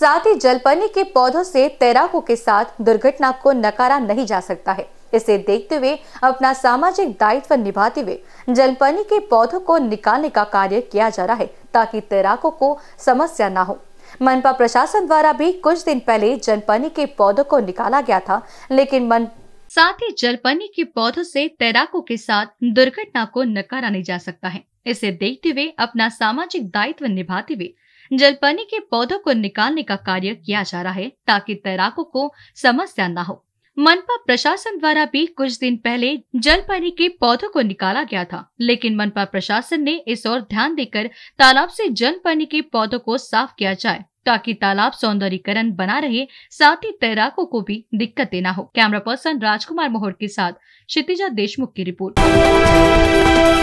साथ ही जलपनी के पौधों से तैराकों के साथ दुर्घटना को नकारा नहीं जा सकता है इसे देखते हुए अपना सामाजिक दायित्व निभाते हुए जलपनी के पौधों को निकालने का कार्य किया जा रहा है ताकि तैराकों को समस्या ना हो मनपा प्रशासन द्वारा भी कुछ दिन पहले जलपनी के पौधों को निकाला गया था लेकिन मन साथ ही जलपनी के पौधों से तैराकों के साथ दुर्घटना को नकारा नहीं जा सकता है इसे देखते हुए अपना सामाजिक दायित्व निभाते हुए जलपानी के पौधों को निकालने का कार्य किया जा रहा है ताकि तैराकों को समस्या न हो मनपा प्रशासन द्वारा भी कुछ दिन पहले जलपरी के पौधों को निकाला गया था लेकिन मनपा प्रशासन ने इस ओर ध्यान देकर तालाब से जलपरी के पौधों को साफ किया जाए ताकि तालाब सौंदर्यकरण बना रहे साथ ही तैराकों को भी दिक्कत देना हो कैमरा पर्सन राजकुमार मोहर के साथ क्षितिजा देशमुख की रिपोर्ट